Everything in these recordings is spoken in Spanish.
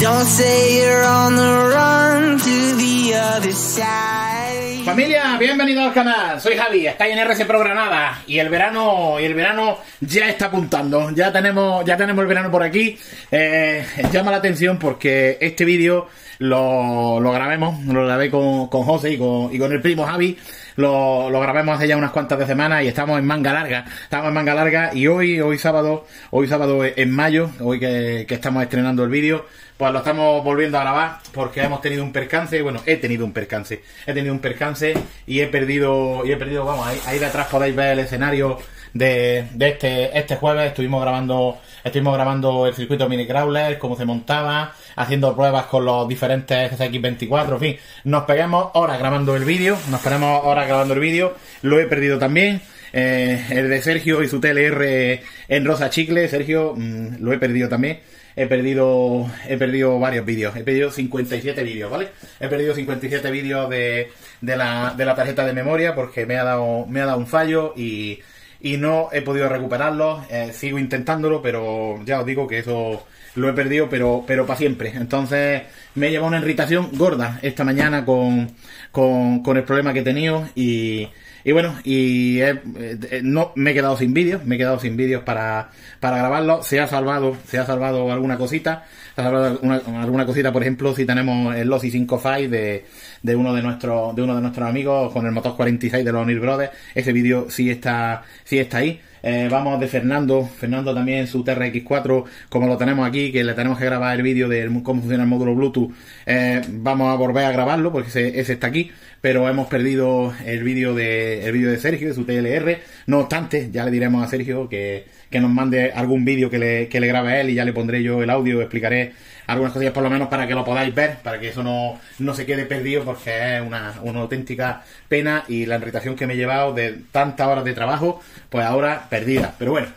Don't say Familia, bienvenido al canal. Soy Javi, estáis en RC programada y el verano y el verano ya está apuntando. Ya tenemos ya tenemos el verano por aquí. Eh, llama la atención porque este vídeo lo, lo grabemos, lo grabé con, con José y con el primo Javi lo, lo grabamos hace ya unas cuantas de semanas y estamos en manga larga. Estamos en manga larga y hoy, hoy sábado, hoy sábado en mayo, hoy que, estamos estrenando el vídeo, pues lo estamos volviendo a grabar porque hemos tenido un percance, bueno, he tenido un percance, he tenido un percance y he perdido, y he perdido, vamos, ahí, ahí detrás podéis ver el escenario de, de, este, este jueves, estuvimos grabando, estuvimos grabando el circuito mini crawler, cómo se montaba, haciendo pruebas con los diferentes sx 24 en fin, nos peguemos Ahora grabando el vídeo, nos pegamos ahora grabando el vídeo, lo he perdido también. Eh, el de Sergio y su TLR en Rosa Chicle, Sergio, mm, lo he perdido también he perdido he perdido varios vídeos, he perdido 57 vídeos, ¿vale? He perdido 57 vídeos de, de, la, de la tarjeta de memoria porque me ha dado me ha dado un fallo y, y no he podido recuperarlo. Eh, sigo intentándolo, pero ya os digo que eso lo he perdido, pero, pero para siempre. Entonces me he llevado una irritación gorda esta mañana con, con, el problema que he tenido y, bueno, y eh, no, me he quedado sin vídeos, me he quedado sin vídeos para, para grabarlo. Se ha salvado, se ha salvado alguna cosita alguna, cosita, por ejemplo, si tenemos el Lossy 5.5 de, de uno de nuestros de uno de nuestros amigos con el motor 46 de los O'Neill Brothers, ese vídeo sí está, si está ahí. Eh, vamos de Fernando, Fernando también su TRX4, como lo tenemos aquí, que le tenemos que grabar el vídeo de cómo funciona el módulo Bluetooth, eh, vamos a volver a grabarlo porque ese está aquí pero hemos perdido el vídeo de el vídeo de Sergio, de su TLR. No obstante, ya le diremos a Sergio que, nos mande algún vídeo que le, que le grabe a él y ya le pondré yo el audio, explicaré algunas cosillas por lo menos para que lo podáis ver, para que eso no, se quede perdido porque es una, una auténtica pena y la irritación que me he llevado de tantas horas de trabajo, pues ahora perdida. Pero bueno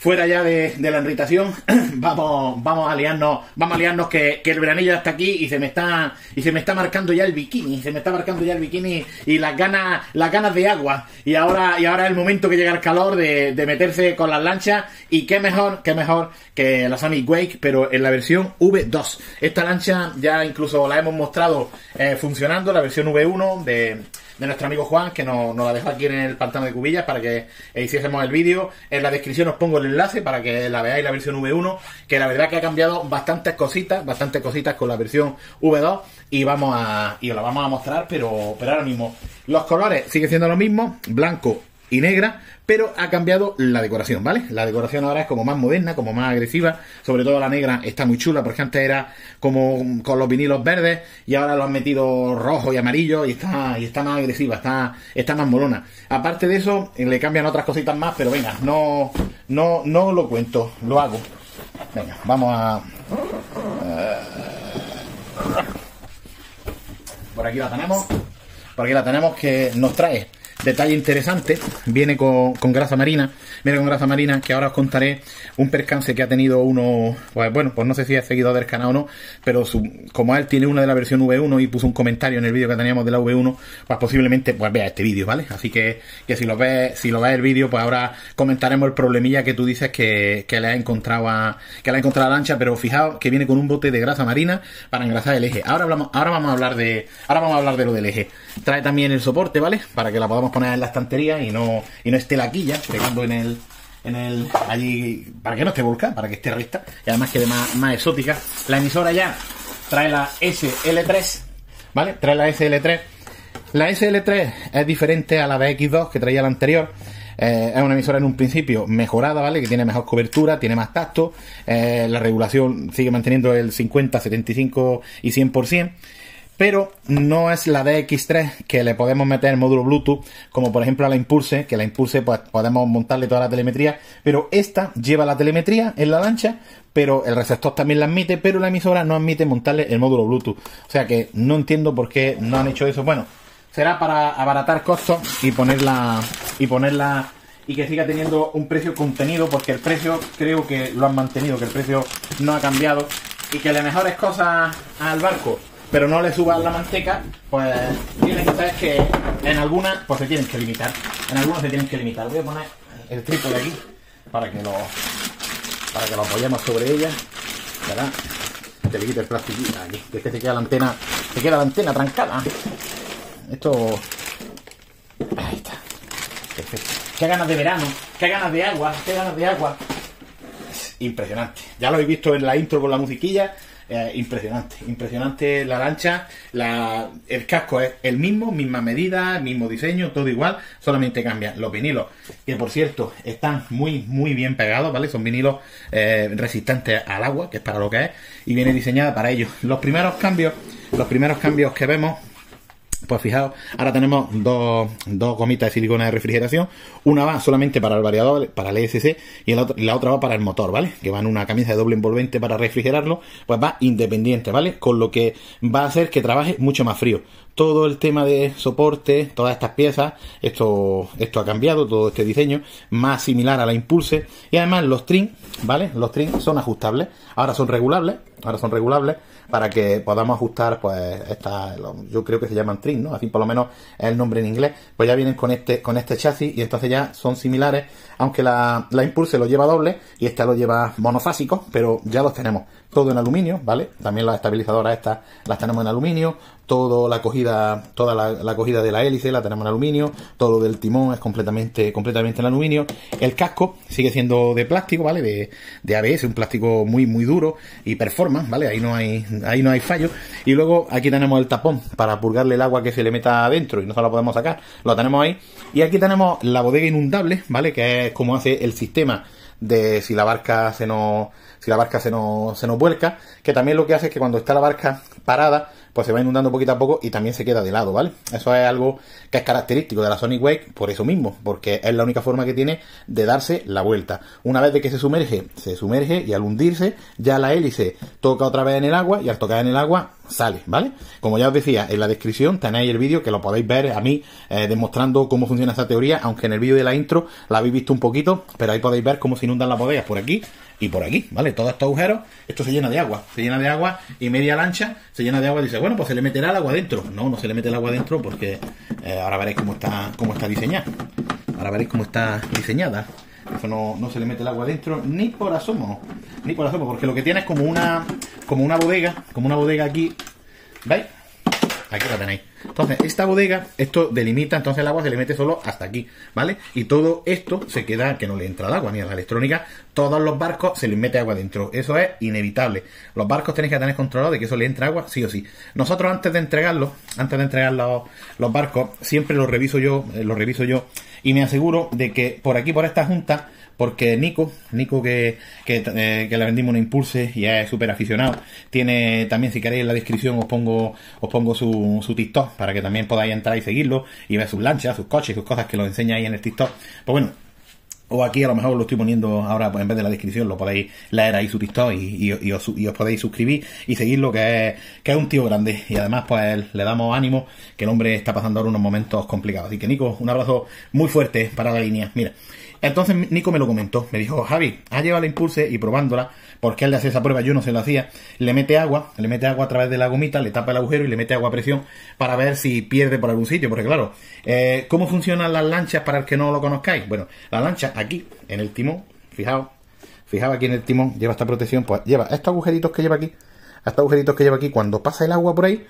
fuera ya de, la irritación, vamos, vamos a liarnos, vamos a liarnos que, el veranillo está aquí y se me está y se me está marcando ya el bikini, se me está marcando ya el bikini y las ganas, las ganas de agua. Y ahora, y ahora es el momento que llega el calor de, meterse con las lanchas, y qué mejor, qué mejor que la Sonic Wake, pero en la versión V2. Esta lancha ya incluso la hemos mostrado eh, funcionando, la versión V1 de de nuestro amigo Juan, que nos, la deja aquí en el pantano de Cubillas para que hiciésemos el vídeo. En la descripción os pongo el enlace para que la veáis la versión V1, que la verdad que ha cambiado bastantes cositas, bastantes cositas con la versión V2 y vamos a y os la vamos a mostrar, pero, pero ahora mismo los colores siguen siendo lo mismo blanco y negra, pero ha cambiado la decoración, ¿vale? La decoración ahora es como más moderna, como más agresiva, sobre todo la negra está muy chula, porque antes era como con los vinilos verdes y ahora lo han metido rojo y amarillo y está, y está más agresiva, está, está más molona. Aparte de eso, le cambian otras cositas más, pero venga, no, no, no lo cuento, lo hago. Venga, vamos a... Eh, por aquí la tenemos. Por aquí la tenemos que nos trae Detalle interesante, viene con, grasa marina, viene con grasa marina, que ahora os contaré un percance que ha tenido uno, pues bueno, pues no sé si ha seguido del canal o no, pero como él tiene una de la versión V1 y puso un comentario en el vídeo que teníamos de la V1, pues posiblemente pues vea este vídeo, ¿vale? Así que, que si lo ves, si lo ves el vídeo, pues ahora comentaremos el problemilla que tú dices que, le ha encontrado a, que le ha encontrado la lancha, pero fijaos que viene con un bote de grasa marina para engrasar el eje. Ahora hablamos, ahora vamos a hablar de, ahora vamos a hablar de lo del eje. Trae también el soporte, ¿vale? Para que la podamos poner en la estantería y no, y no esté la quilla pegando en el, en el allí para que no esté volcada, para que esté recta y además quede más, más exótica. La emisora ya trae la SL3, ¿vale? Trae la SL3. La SL3 es diferente a la BX2 que traía la anterior. Eh, es una emisora en un principio mejorada, ¿vale? Que tiene mejor cobertura, tiene más tacto. Eh, la regulación sigue manteniendo el 50, 75 y 100% pero no es la DX3 que le podemos meter el módulo Bluetooth, como por ejemplo a la Impulse, que la Impulse pues podemos montarle toda la telemetría, pero esta lleva la telemetría en la lancha, pero el receptor también la admite, pero la emisora no admite montarle el módulo Bluetooth. O sea que no entiendo por qué no han hecho eso. Bueno, será para abaratar costos y ponerla y ponerla y que siga teniendo un precio contenido porque el precio creo que lo han mantenido, que el precio no ha cambiado y que le mejores cosas al barco pero no le subas la manteca, pues tienes que saber que en algunas pues se tienen que limitar. En algunas se tienen que limitar. Voy a poner el trípode aquí para que lo para que lo apoyemos sobre ella. ¿verdad? Te le quite el aquí, que que se queda la antena, se queda la antena trancada. Esto. Ahí está. Perfecto. Qué ganas de verano, qué ganas de agua, qué ganas de agua. impresionante. Ya lo habéis visto en la intro con la musiquilla. Eh, impresionante, impresionante la lancha. La, el casco es el mismo, misma medida, mismo diseño, todo igual, solamente cambian los vinilos, que por cierto están muy, muy bien pegados, ¿vale? Son vinilos eh, resistentes al agua, que es para lo que es, y viene diseñada para ello. Los primeros cambios, los primeros cambios que vemos pues fijaos, ahora tenemos dos, dos gomitas de silicona de refrigeración. Una va solamente para el variador, para el ESC, y la otra, va para el motor, ¿vale? Que va en una camisa de doble envolvente para refrigerarlo, pues va independiente, ¿vale? Con lo que va a hacer que trabaje mucho más frío. Todo el tema de soporte, todas estas piezas, esto, esto ha cambiado, todo este diseño, más similar a la Impulse. Y además los trim, ¿vale? Los trim son ajustables, ahora son regulables, ahora son regulables para que podamos ajustar, pues, esta yo creo que se llaman trim, ¿no? Así por lo menos es el nombre en inglés. Pues ya vienen con este, con este chasis y entonces ya son similares, aunque la, la Impulse lo lleva doble y esta lo lleva monofásico, pero ya los tenemos todo en aluminio, ¿vale? También las estabilizadoras estas las tenemos en aluminio, todo la cogida, toda la, la, cogida de la hélice la tenemos en aluminio, todo del timón es completamente, completamente en aluminio, el casco sigue siendo de plástico, ¿vale? De, de ABS, un plástico muy, muy duro y performance, ¿vale? Ahí no hay, ahí no hay fallo. Y luego aquí tenemos el tapón para purgarle el agua que se le meta adentro y no se la podemos sacar, lo tenemos ahí. Y aquí tenemos la bodega inundable, ¿vale? Que es como hace el sistema de si la barca se nos, si la barca se nos, se nos vuelca, que también lo que hace es que cuando está la barca parada, pues se va inundando poquito a poco y también se queda de lado, ¿vale? Eso es algo que es característico de la Sonic Wake por eso mismo, porque es la única forma que tiene de darse la vuelta. Una vez de que se sumerge, se sumerge y al hundirse, ya la hélice toca otra vez en el agua y al tocar en el agua sale, ¿vale? Como ya os decía, en la descripción tenéis el vídeo que lo podéis ver a mí eh, demostrando cómo funciona esta teoría, aunque en el vídeo de la intro la habéis visto un poquito, pero ahí podéis ver cómo se inundan las bodegas por aquí y por aquí, ¿vale? Todos estos agujeros, esto se llena de agua, se llena de agua y media lancha se llena de agua y dice, bueno, pues se le meterá el agua dentro. No, no se le mete el agua dentro porque eh, ahora veréis cómo está, cómo está diseñada. Ahora veréis cómo está diseñada. Eso no, se le mete el agua dentro ni por asomo, ni por asomo, porque lo que tiene es como una, como una bodega, como una bodega aquí, ¿veis? Aquí la tenéis. Entonces, esta bodega, esto delimita, entonces el agua se le mete solo hasta aquí, ¿vale? Y todo esto se queda, que no le entra el agua ni a la electrónica, todos los barcos se les mete agua dentro. Eso es inevitable. Los barcos tenéis que tener controlado de que eso le entra agua, sí o sí. Nosotros antes de entregarlo antes de entregar los, barcos, siempre lo reviso yo, lo eh, los reviso yo, y me aseguro de que por aquí, por esta junta, porque Nico, Nico que, que, eh, vendimos un Impulse y es súper aficionado, tiene también, si queréis en la descripción os pongo, os pongo su, su TikTok para que también podáis entrar y seguirlo y ver sus lanchas, sus coches, sus cosas que lo enseña ahí en el TikTok. Pues bueno, o aquí a lo mejor lo estoy poniendo ahora pues, en vez de la descripción, lo podéis leer ahí su TikTok y, os, y os, podéis suscribir y seguirlo, que es, que es un tío grande. Y además, pues le damos ánimo, que el hombre está pasando ahora unos momentos complicados. Así que, Nico, un abrazo muy fuerte para la línea. Mira, entonces Nico me lo comentó, me dijo, Javi, ha llevado la impulse y probándola, porque él le hace esa prueba, yo no se la hacía, le mete agua, le mete agua a través de la gomita, le tapa el agujero y le mete agua a presión para ver si pierde por algún sitio, porque claro, eh, ¿cómo funcionan las lanchas para el que no lo conozcáis? Bueno, la lancha aquí, en el timón, fijaos, fijaos aquí en el timón, lleva esta protección, pues lleva estos agujeritos que lleva aquí, estos agujeritos que lleva aquí, cuando pasa el agua por ahí,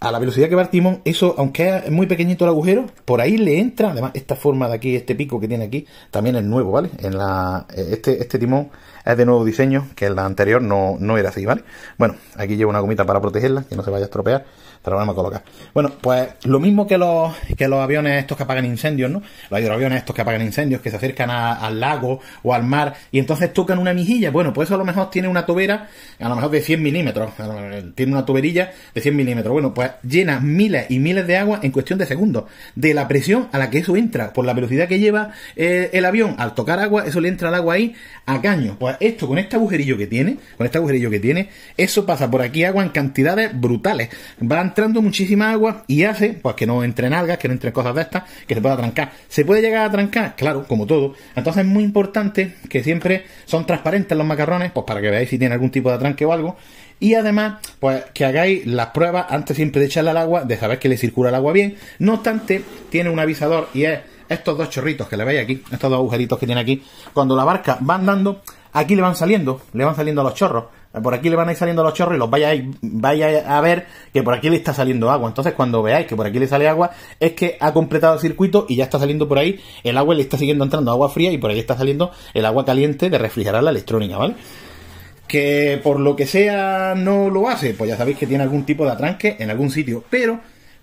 a la velocidad que va el timón, eso, aunque es muy pequeñito el agujero, por ahí le entra, además esta forma de aquí, este pico que tiene aquí, también es nuevo, ¿vale? En la, eh, este, este timón es de nuevo diseño, que en la anterior no, no era así, ¿vale? Bueno, aquí llevo una gomita para protegerla, que no se vaya a estropear, pero la vamos a colocar. Bueno, pues lo mismo que los, que los aviones estos que apagan incendios, ¿no? Los hidroaviones estos que apagan incendios, que se acercan al lago o al mar, y entonces tocan una mijilla, bueno, pues a lo mejor tiene una tobera, a lo mejor de 100 milímetros, eh, tiene una tuberilla de 100 milímetros, bueno, pues llena miles y miles de agua en cuestión de segundos. De la presión a la que eso entra, por la velocidad que lleva eh, el avión, al tocar agua, eso le entra el agua ahí a caño. Pues esto, con este agujerillo que tiene, con este agujerillo que tiene, eso pasa por aquí agua en cantidades brutales. Va entrando muchísima agua y hace, pues que no entren algas, que no entren cosas de estas, que se pueda trancar. ¿Se puede llegar a trancar? Claro, como todo. Entonces es muy importante que siempre son transparentes los macarrones, pues para que veáis si tiene algún tipo de atranque o algo, y además, pues que hagáis las pruebas antes siempre de echarle al agua, de saber que le circula el agua bien. No obstante, tiene un avisador y es estos dos chorritos que le veis aquí, estos dos agujeritos que tiene aquí. Cuando la barca va andando, aquí le van saliendo, le van saliendo los chorros. Por aquí le van a ir saliendo los chorros y los vais vaya a ver que por aquí le está saliendo agua. Entonces, cuando veáis que por aquí le sale agua, es que ha completado el circuito y ya está saliendo por ahí el agua, le está siguiendo entrando agua fría y por ahí está saliendo el agua caliente de refrigerar la electrónica, ¿vale? que por lo que sea no lo hace, pues ya sabéis que tiene algún tipo de atranque en algún sitio, pero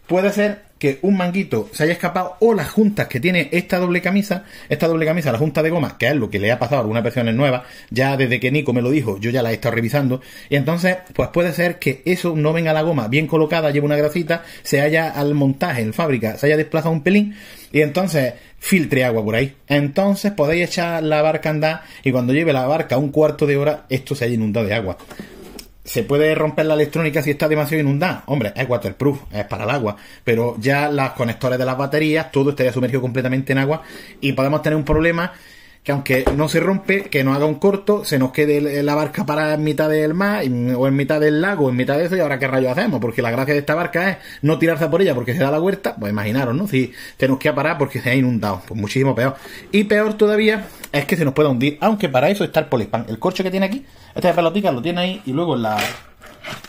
puede ser que un manguito se haya escapado o las juntas que tiene esta doble camisa, esta doble camisa, la junta de goma, que es lo que le ha pasado a algunas versiones nuevas, ya desde que Nico me lo dijo, yo ya la he estado revisando, y entonces, pues puede ser que eso no venga la goma bien colocada, lleve una grasita, se haya al montaje en fábrica, se haya desplazado un pelín, y entonces filtre agua por ahí. Entonces podéis echar la barca a andar y cuando lleve la barca un cuarto de hora, esto se haya inundado de agua se puede romper la electrónica si está demasiado inundada. Hombre, es waterproof, es para el agua. Pero ya los conectores de las baterías, todo estaría sumergido completamente en agua. Y podemos tener un problema que aunque no se rompe, que no haga un corto, se nos quede la barca para en mitad del mar, o en mitad del lago, en mitad de eso, y ahora qué rayos hacemos, porque la gracia de esta barca es no tirarse por ella porque se da la huerta pues imaginaros, ¿no? Si nos queda parar porque se ha inundado, pues muchísimo peor. Y peor todavía es que se nos pueda hundir, aunque para eso está el polispan. El corcho que tiene aquí, esta pelotica lo tiene ahí, y luego en la,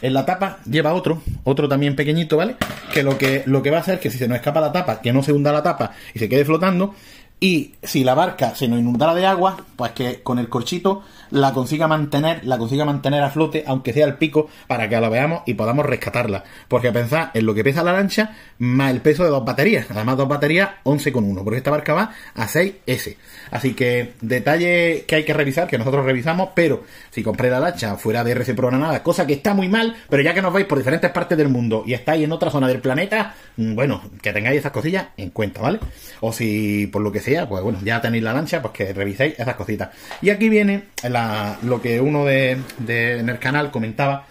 en la tapa lleva otro, otro también pequeñito, ¿vale? Que lo que, lo que va a hacer es que si se nos escapa la tapa, que no se hunda la tapa y se quede flotando, y si la barca se nos inundara de agua, pues que con el corchito la consiga mantener, la consiga mantener a flote, aunque sea el pico, para que la veamos y podamos rescatarla. Porque pensad en lo que pesa la lancha, más el peso de dos baterías. Además, dos baterías 11,1, porque esta barca va a 6S. Así que detalle que hay que revisar, que nosotros revisamos, pero si compré la lancha fuera de RC Nada, cosa que está muy mal, pero ya que nos vais por diferentes partes del mundo y estáis en otra zona del planeta, mm, bueno, que tengáis esas cosillas en cuenta, ¿vale? O si por lo que sea pues bueno, ya tenéis la lancha, pues que reviséis esas cositas. Y aquí viene lo que uno de, en el canal comentaba,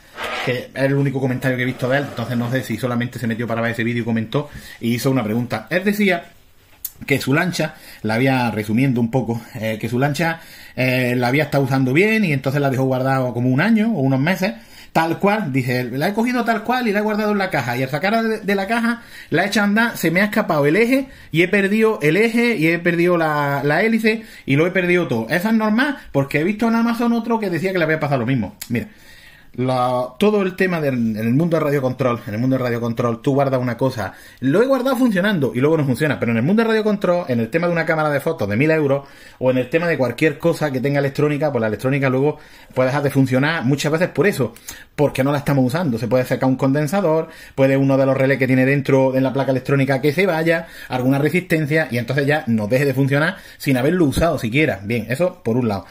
que es el único comentario que he visto de él, entonces no sé si solamente se metió para ver ese vídeo y comentó y hizo una pregunta. Él decía que su lancha, la había resumiendo un poco, eh, que su lancha eh, la había estado usando bien y entonces la dejó guardado como un año o unos meses Tal cual, dije, la he cogido tal cual y la he guardado en la caja. Y al sacarla de, la caja, la he andar, se me ha escapado el eje y he perdido el eje y he perdido la, la hélice y lo he perdido todo. Esa es normal porque he visto en Amazon otro que decía que le había pasado lo mismo. Mira todo el tema del en el mundo de radio control, en el mundo de radio control, tú guardas una cosa, lo he guardado funcionando y luego no funciona, pero en el mundo de radio control, en el tema de una cámara de fotos de mil euros o en el tema de cualquier cosa que tenga electrónica, pues la electrónica luego puede dejar de funcionar muchas veces por eso, porque no la estamos usando. Se puede sacar un condensador, puede uno de los relés que tiene dentro en la placa electrónica que se vaya, alguna resistencia y entonces ya No deje de funcionar sin haberlo usado siquiera. Bien, eso por un lado.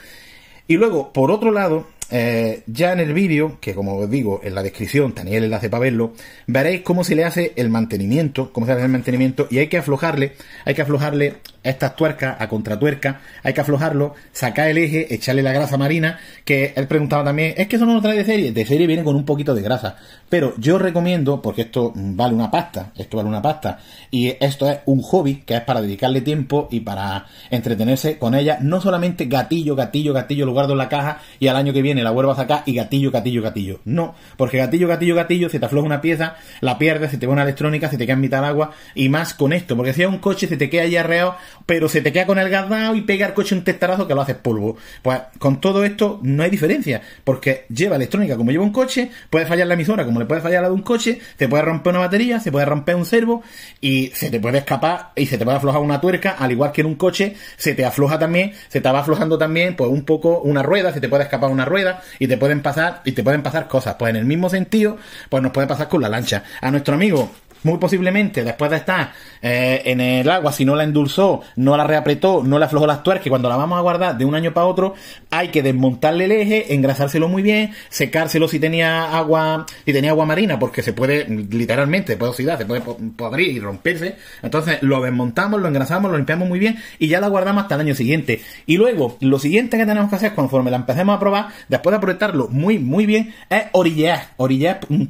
Y luego, por otro lado, eh, ya en el vídeo, que como os digo, en la descripción tenéis el enlace para verlo, veréis cómo se le hace el mantenimiento, cómo se hace el mantenimiento, y hay que aflojarle, hay que aflojarle estas tuercas a contratuerca, hay que aflojarlo, sacar el eje, echarle la grasa marina, que él preguntaba también, ¿es que eso no lo trae de serie? De serie viene con un poquito de grasa, pero yo recomiendo, porque esto vale una pasta, esto vale una pasta, y esto es un hobby que es para dedicarle tiempo y para entretenerse con ella, no solamente gatillo, gatillo, gatillo, lo guardo en la caja y al año que viene la vuelvo a sacar y gatillo, gatillo, gatillo. No, porque gatillo, gatillo, gatillo, se te afloja una pieza, la pierdes, se te va una electrónica, se te queda en mitad agua, y más con esto, porque si es un coche, se te queda ahí arreado pero se te queda con el gas y pega al coche un testarazo que lo haces polvo. Pues con todo esto no hay diferencia, porque lleva electrónica como lleva un coche, puede fallar la emisora como le puede fallar la de un coche, se puede romper una batería, se puede romper un servo y se te puede escapar y se te puede aflojar una tuerca, al igual que en un coche se te afloja también, se te va aflojando también pues un poco una rueda, se te puede escapar una rueda y te pueden pasar y te pueden pasar cosas. Pues en el mismo sentido, pues nos puede pasar con la lancha. A nuestro amigo muy posiblemente, después de estar eh, en el agua, si no la endulzó, no la reapretó, no la aflojó las que cuando la vamos a guardar de un año para otro, hay que desmontarle el eje, engrasárselo muy bien, secárselo si tenía agua, si tenía agua marina, porque se puede, literalmente, se puede oxidar, se puede podrir y romperse. Entonces, lo desmontamos, lo engrasamos, lo limpiamos muy bien y ya la guardamos hasta el año siguiente. Y luego, lo siguiente que tenemos que hacer conforme la empecemos a probar, después de apretarlo muy, muy bien, es orillar, orillar mm,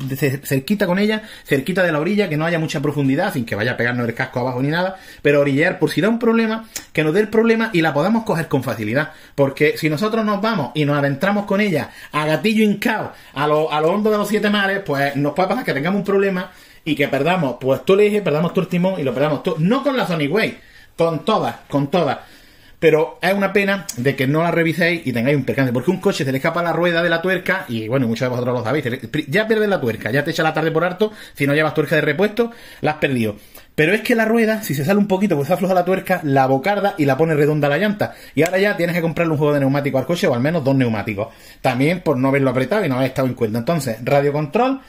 cerquita con ella, cerquita de la orilla, que no haya mucha profundidad, sin que vaya a pegarnos el casco abajo ni nada, pero orillar por si da un problema, que nos dé el problema y la podamos coger con facilidad. Porque si nosotros nos vamos y nos adentramos con ella a gatillo Incao, a lo, a lo hondo de los siete mares, pues nos puede pasar que tengamos un problema y que perdamos, pues tú le dije, perdamos tu timón y lo perdamos tú. No con la Sonic Way, con todas, con todas. Pero es una pena de que no la reviséis y tengáis un percance, porque un coche se le escapa la rueda de la tuerca y bueno, muchos de vosotros lo sabéis, ya pierdes la tuerca, ya te echa la tarde por harto, si no llevas tuerca de repuesto, la has perdido. Pero es que la rueda, si se sale un poquito, pues se afloja la tuerca, la bocarda y la pone redonda la llanta. Y ahora ya tienes que comprarle un juego de neumático al coche o al menos dos neumáticos. También por no haberlo apretado y no haber estado en cuenta. Entonces, radio control,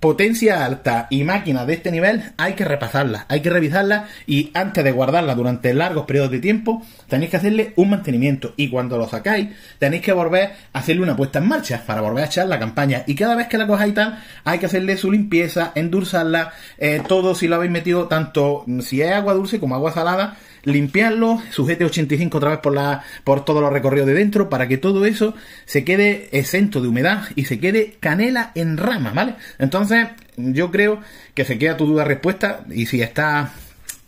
potencia alta y máquinas de este nivel hay que repasarlas, hay que revisarlas y antes de guardarlas durante largos periodos de tiempo tenéis que hacerle un mantenimiento y cuando lo sacáis tenéis que volver a hacerle una puesta en marcha para volver a echar la campaña y cada vez que la cojáis tal hay que hacerle su limpieza, endulzarla eh, todo si lo habéis metido tanto mm, si es agua dulce como agua salada limpiarlo, sujete 85 otra vez por, la, por todos los recorridos de dentro, para que todo eso se quede exento de humedad y se quede canela en rama, ¿vale? Entonces, yo creo que se queda tu duda respuesta y si está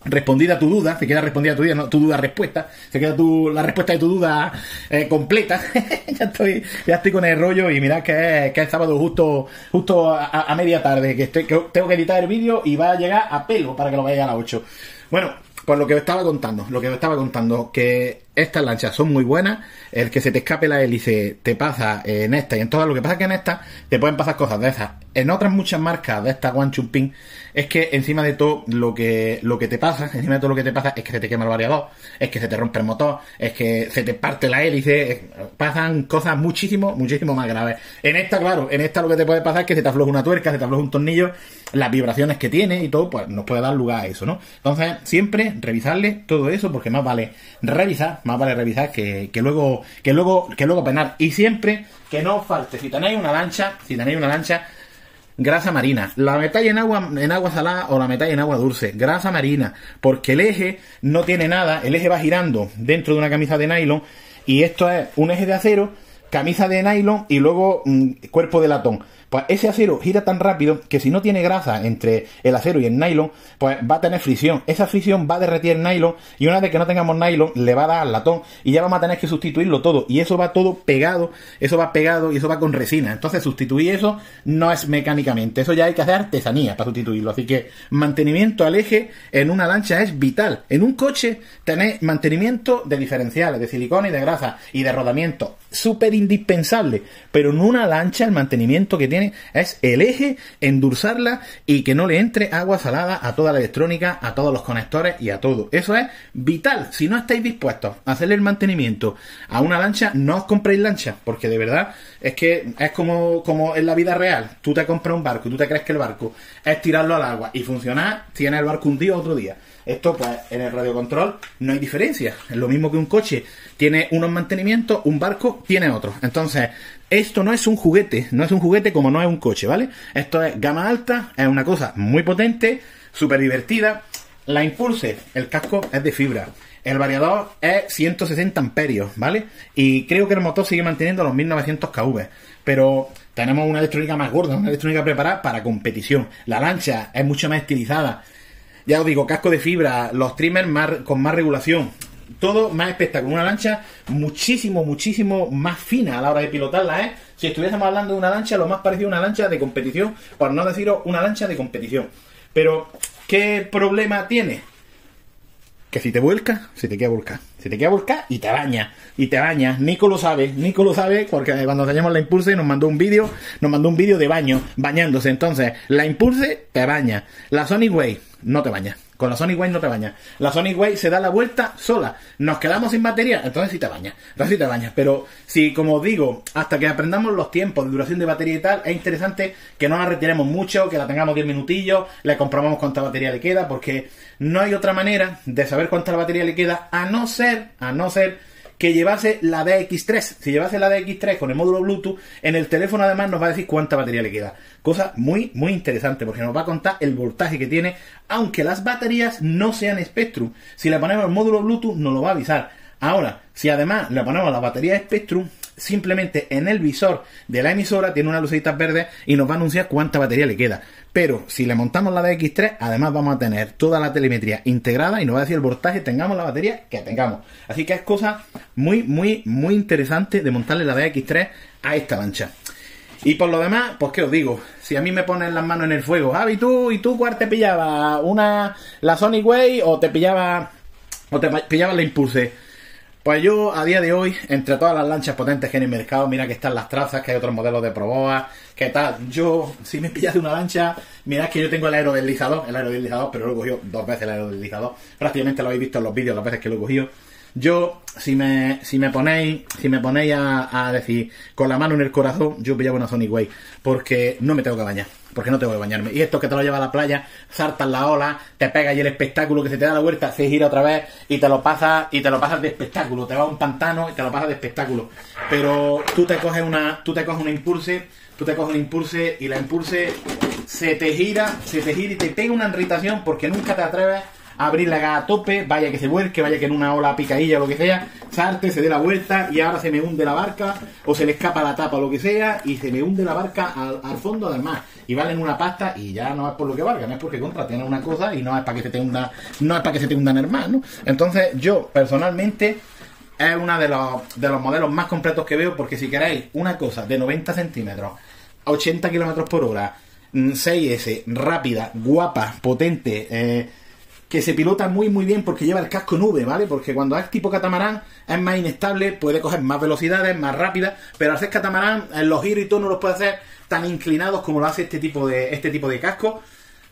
respondida tu duda, se queda respondida tu duda, tu duda respuesta, se queda tu, la respuesta de tu duda eh, completa. ya estoy, ya estoy con el rollo y mirad que es, que sábado justo, justo a, media tarde, que, estoy, que tengo que editar el vídeo y va a llegar a pelo para que lo vaya a las 8. Bueno, pues lo que me estaba contando, lo que me estaba contando, que estas lanchas son muy buenas, el que se te escape la hélice te pasa en esta y en todas, lo que pasa es que en esta te pueden pasar cosas de esas. En otras muchas marcas de esta One Ping es que encima de todo lo que, lo que te pasa, encima de todo lo que te pasa es que se te quema el variador, es que se te rompe el motor, es que se te parte la hélice, pasan cosas muchísimo, muchísimo más graves. En esta, claro, en esta lo que te puede pasar es que se te afloja una tuerca, se te afloja un tornillo, las vibraciones que tiene y todo, pues nos puede dar lugar a eso, ¿no? Entonces, siempre revisarle todo eso, porque más vale revisar, más vale revisar que, que luego, que luego, que luego penar. Y siempre que no falte, si tenéis una lancha, si tenéis una lancha, grasa marina. La metalla en agua, en agua salada o la metáis en agua dulce. Grasa marina. Porque el eje no tiene nada. El eje va girando dentro de una camisa de nylon. Y esto es un eje de acero, camisa de nylon y luego mm, cuerpo de latón pues ese acero gira tan rápido que si no tiene grasa entre el acero y el nylon, pues va a tener fricción. Esa fricción va a derretir el nylon y una vez que no tengamos nylon le va a dar al latón y ya vamos a tener que sustituirlo todo. Y eso va todo pegado, eso va pegado y eso va con resina. Entonces sustituir eso no es mecánicamente, eso ya hay que hacer artesanía para sustituirlo. Así que mantenimiento al eje en una lancha es vital. En un coche tenés mantenimiento de diferenciales, de silicona y de grasa y de rodamiento súper indispensable, pero en una lancha el mantenimiento que tiene es el eje, endulzarla y que no le entre agua salada a toda la electrónica, a todos los conectores y a todo. Eso es vital. Si no estáis dispuestos a hacerle el mantenimiento a una lancha, no os compréis lancha, porque de verdad es que es como, como en la vida real. Tú te compras un barco y tú te crees que el barco es tirarlo al agua y funcionar, tiene el barco un día otro día. Esto, pues, en el radiocontrol no hay diferencia. Es lo mismo que un coche tiene unos mantenimientos, un barco tiene otros. Entonces, esto no es un juguete, no es un juguete como no es un coche, ¿vale? Esto es gama alta, es una cosa muy potente, súper divertida. La Impulse, el casco es de fibra. El variador es 160 amperios, ¿vale? Y creo que el motor sigue manteniendo los 1900 kV. Pero tenemos una electrónica más gorda, una electrónica preparada para competición. La lancha es mucho más estilizada. Ya os digo, casco de fibra, los trimmers con más regulación. Todo más espectacular. Una lancha muchísimo, muchísimo más fina a la hora de pilotarla, ¿eh? Si estuviésemos hablando de una lancha, lo más parecido a una lancha de competición, Por no deciros una lancha de competición. Pero, ¿qué problema tiene? que si te vuelca, si te queda vuelca. Si te queda vuelca y te baña. Y te baña. Nico lo sabe. Nico lo sabe porque cuando teníamos la Impulse nos mandó un vídeo. Nos mandó un vídeo de baño, bañándose. Entonces, la Impulse te baña. La Sonic Way no te baña. Con la Sonic Way no te bañas. La Sonic Way se da la vuelta sola. Nos quedamos sin batería, entonces sí te bañas. Entonces sí te bañas. Pero si, como digo, hasta que aprendamos los tiempos de duración de batería y tal, es interesante que no la retiremos mucho, que la tengamos 10 minutillos, le comprobamos cuánta batería le queda, porque no hay otra manera de saber cuánta batería le queda, a no ser, a no ser que llevase la DX3. Si llevase la DX3 con el módulo Bluetooth, en el teléfono además nos va a decir cuánta batería le queda. Cosa muy, muy interesante, porque nos va a contar el voltaje que tiene, aunque las baterías no sean Spectrum. Si le ponemos el módulo Bluetooth, nos lo va a avisar. Ahora, si además le ponemos la batería Spectrum, simplemente en el visor de la emisora tiene una lucecita verde y nos va a anunciar cuánta batería le queda. Pero si le montamos la DX3, además vamos a tener toda la telemetría integrada y nos va a decir el voltaje, tengamos la batería que tengamos. Así que es cosa muy, muy, muy interesante de montarle la DX3 a esta lancha. Y por lo demás, pues que os digo, si a mí me ponen las manos en el fuego, Javi, tú, ¿y tú cuál te pillaba? ¿Una, la Sony Way o te pillaba, o te pillaba la Impulse? Pues yo, a día de hoy, entre todas las lanchas potentes que hay en el mercado, mira que están las trazas, que hay otros modelos de proboa, ¿qué tal. Yo, si me pillas una lancha, mirad que yo tengo el aerodeslizador, el aerodeslizador, pero lo he cogido dos veces el aerodeslizador. Prácticamente lo habéis visto en los vídeos las veces que lo he cogido. Yo, si me, si me ponéis, si me ponéis a, decir con la mano en el corazón, yo pillaba una Sonic Way, porque no me tengo que bañar porque no te voy a bañarme. Y esto que te lo lleva a la playa, saltas la ola, te pegas y el espectáculo que se te da la vuelta se gira otra vez y te lo pasas y te lo pasas de espectáculo. Te vas a un pantano y te lo pasas de espectáculo. Pero tú te coges una, tú te coges un impulse, tú te coges un impulse y la impulse se te gira, se te gira y te pega una irritación porque nunca te atreves a abrir la gata a tope, vaya que se vuelque, vaya que en una ola picadilla o lo que sea, salte, se dé la vuelta y ahora se me hunde la barca o se le escapa la tapa o lo que sea y se me hunde la barca al, al fondo además mar y valen una pasta y ya no es por lo que valgan, es porque tiene una cosa y no es para que se te hunda, no es para que se te hundan hermano. Entonces, yo personalmente es uno de los, modelos más completos que veo, porque si queréis una cosa de 90 centímetros, 80 kilómetros por hora, 6S, mm, rápida, guapa, potente, eh, que se pilota muy muy bien porque lleva el casco en V, ¿vale? Porque cuando es tipo catamarán es más inestable, puede coger más velocidades, más rápida, pero al ser catamarán eh, los giros y todo no los puede hacer tan inclinados como lo hace este tipo de este tipo de casco.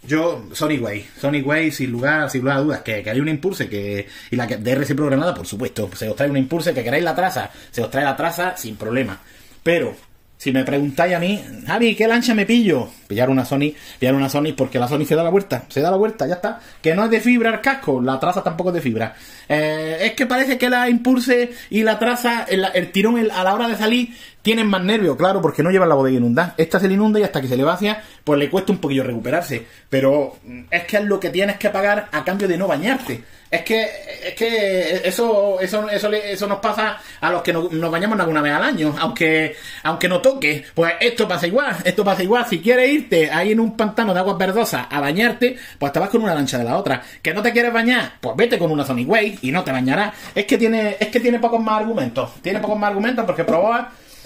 Yo, Sonic Way, Sonic Way sin lugar, sin lugar a dudas, que, hay un impulse que, y la DRC programada, por supuesto, se os trae un impulse, que queráis la traza, se os trae la traza sin problema. Pero si me preguntáis a mí, Javi, ¿qué lancha me pillo? Pillar una Sony, pillar una Sony porque la Sony se da la vuelta, se da la vuelta, ya está. Que no es de fibra el casco, la traza tampoco es de fibra. Eh, es que parece que la impulse y la traza, el, tirón a la hora de salir, tienen más nervios, claro, porque no llevan la bodega inundada. Esta se le inunda y hasta que se le vacía, pues le cuesta un poquillo recuperarse. Pero mm, es que es lo que tienes que pagar a cambio de no bañarte. Es que, es que eso, eso, eso, eso nos pasa a los que nos, nos, bañamos alguna vez al año, aunque, aunque no toque. Pues esto pasa igual, esto pasa igual. Si quieres irte ahí en un pantano de aguas verdosas a bañarte, pues te vas con una lancha de la otra. Que no te quieres bañar, pues vete con una Sonic Way y, no te bañarás. Es que tiene, es que tiene pocos más argumentos. Tiene pocos más argumentos porque probó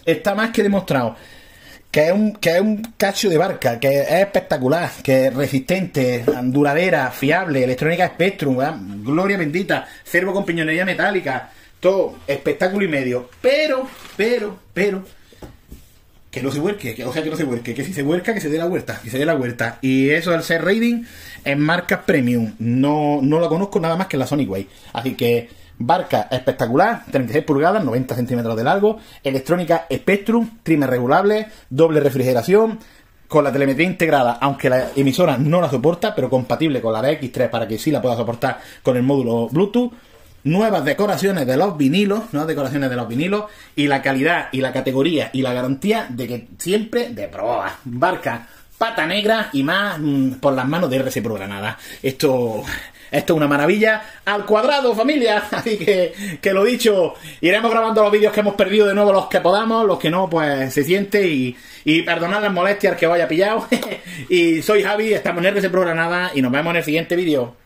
está más que demostrado. Que es, un, que es un cacho de barca, que es espectacular, que es resistente, duradera, fiable, electrónica Spectrum, gloria bendita, cervo con piñonería metálica, todo espectáculo y medio. Pero, pero, pero, que no se vuelque, o sea que no se vuelque, que si se vuelca que se dé la vuelta, que se dé la vuelta. Y eso al ser rating en marca premium, no, no la conozco nada más que la Sony Way. Así que barca espectacular, 36 pulgadas, 90 centímetros de largo, electrónica Spectrum, trimer regulable, doble refrigeración, con la telemetría integrada, aunque la emisora no la soporta, pero compatible con la RX3 para que sí la pueda soportar con el módulo Bluetooth nuevas decoraciones de los vinilos, nuevas decoraciones de los vinilos, y la calidad y la categoría y la garantía de que siempre de prueba barca, pata negra y más mm, por las manos de RC Granada. Esto, esto es una maravilla al cuadrado, familia. Así que, que lo dicho, iremos grabando los vídeos que hemos perdido de nuevo los que podamos, los que no, pues se siente y, y perdonad las molestias que os haya pillado. y soy Javi, estamos en RC Granada y nos vemos en el siguiente vídeo.